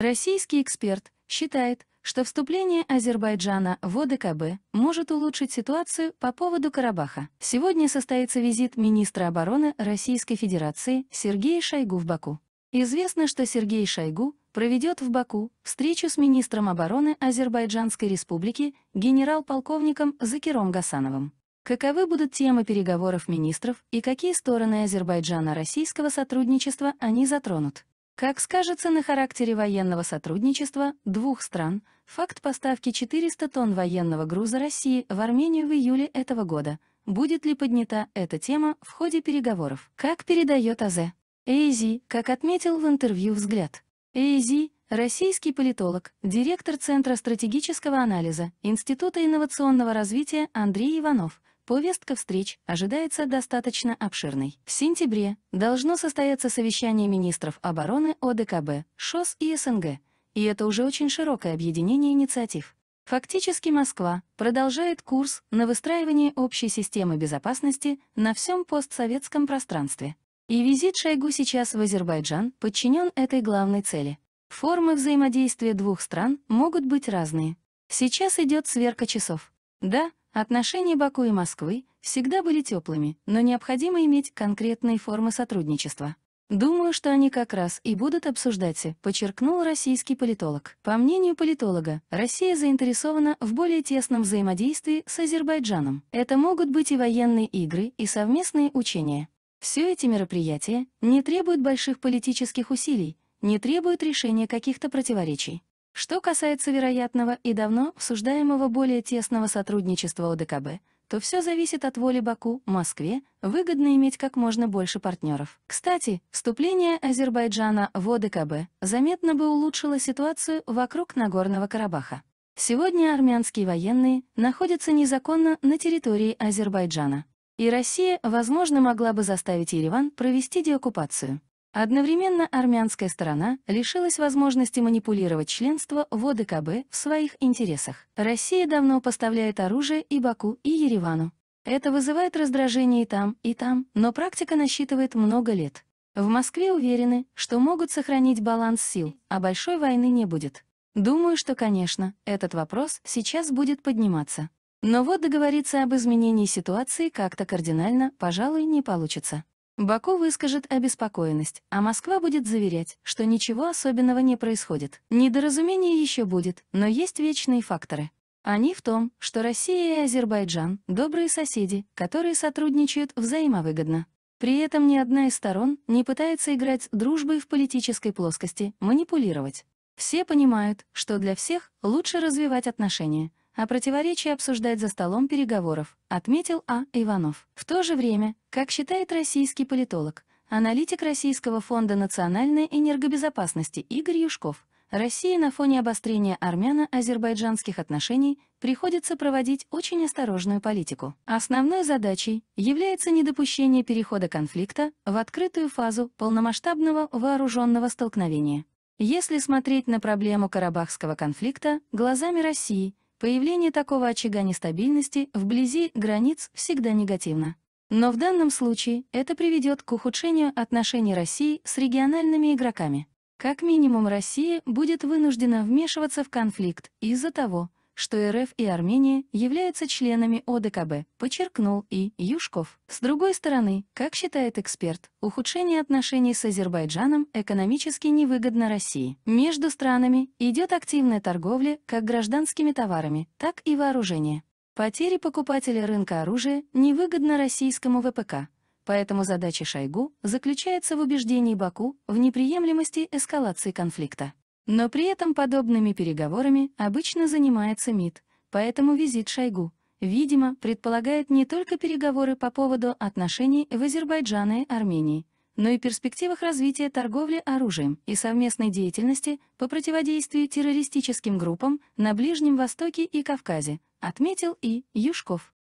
Российский эксперт считает, что вступление Азербайджана в ОДКБ может улучшить ситуацию по поводу Карабаха. Сегодня состоится визит министра обороны Российской Федерации Сергея Шойгу в Баку. Известно, что Сергей Шойгу проведет в Баку встречу с министром обороны Азербайджанской республики генерал-полковником Закиром Гасановым. Каковы будут темы переговоров министров и какие стороны Азербайджана-российского сотрудничества они затронут? Как скажется на характере военного сотрудничества двух стран факт поставки 400 тонн военного груза России в Армению в июле этого года? Будет ли поднята эта тема в ходе переговоров? Как передает АЗ? Эйзи, как отметил в интервью «Взгляд». Эйзи – российский политолог, директор Центра стратегического анализа Института инновационного развития Андрей Иванов – Повестка встреч ожидается достаточно обширной. В сентябре должно состояться совещание министров обороны ОДКБ, ШОС и СНГ, и это уже очень широкое объединение инициатив. Фактически Москва продолжает курс на выстраивание общей системы безопасности на всем постсоветском пространстве. И визит Шойгу сейчас в Азербайджан подчинен этой главной цели. Формы взаимодействия двух стран могут быть разные. Сейчас идет сверка часов. Да, Отношения Баку и Москвы всегда были теплыми, но необходимо иметь конкретные формы сотрудничества. Думаю, что они как раз и будут обсуждать, подчеркнул российский политолог. По мнению политолога, Россия заинтересована в более тесном взаимодействии с Азербайджаном. Это могут быть и военные игры, и совместные учения. Все эти мероприятия не требуют больших политических усилий, не требуют решения каких-то противоречий. Что касается вероятного и давно обсуждаемого более тесного сотрудничества ОДКБ, то все зависит от воли Баку, Москве, выгодно иметь как можно больше партнеров. Кстати, вступление Азербайджана в ОДКБ заметно бы улучшило ситуацию вокруг Нагорного Карабаха. Сегодня армянские военные находятся незаконно на территории Азербайджана, и Россия, возможно, могла бы заставить Ереван провести деоккупацию. Одновременно армянская сторона лишилась возможности манипулировать членство в ОДКБ в своих интересах. Россия давно поставляет оружие и Баку, и Еревану. Это вызывает раздражение и там, и там, но практика насчитывает много лет. В Москве уверены, что могут сохранить баланс сил, а большой войны не будет. Думаю, что, конечно, этот вопрос сейчас будет подниматься. Но вот договориться об изменении ситуации как-то кардинально, пожалуй, не получится. Баку выскажет обеспокоенность, а Москва будет заверять, что ничего особенного не происходит. Недоразумение еще будет, но есть вечные факторы. Они в том, что Россия и Азербайджан — добрые соседи, которые сотрудничают взаимовыгодно. При этом ни одна из сторон не пытается играть дружбой в политической плоскости, манипулировать. Все понимают, что для всех лучше развивать отношения, а противоречия обсуждать за столом переговоров, отметил А. Иванов. В то же время, как считает российский политолог, аналитик Российского фонда национальной энергобезопасности Игорь Юшков, России на фоне обострения армяно-азербайджанских отношений приходится проводить очень осторожную политику. Основной задачей является недопущение перехода конфликта в открытую фазу полномасштабного вооруженного столкновения. Если смотреть на проблему карабахского конфликта глазами России – Появление такого очага нестабильности вблизи границ всегда негативно. Но в данном случае это приведет к ухудшению отношений России с региональными игроками. Как минимум Россия будет вынуждена вмешиваться в конфликт из-за того, что РФ и Армения являются членами ОДКБ, подчеркнул и Юшков. С другой стороны, как считает эксперт, ухудшение отношений с Азербайджаном экономически невыгодно России. Между странами идет активная торговля как гражданскими товарами, так и вооружением. Потери покупателя рынка оружия невыгодно российскому ВПК, поэтому задача Шойгу заключается в убеждении Баку в неприемлемости эскалации конфликта. Но при этом подобными переговорами обычно занимается МИД, поэтому визит Шойгу, видимо, предполагает не только переговоры по поводу отношений в Азербайджане и Армении, но и перспективах развития торговли оружием и совместной деятельности по противодействию террористическим группам на Ближнем Востоке и Кавказе, отметил и Юшков.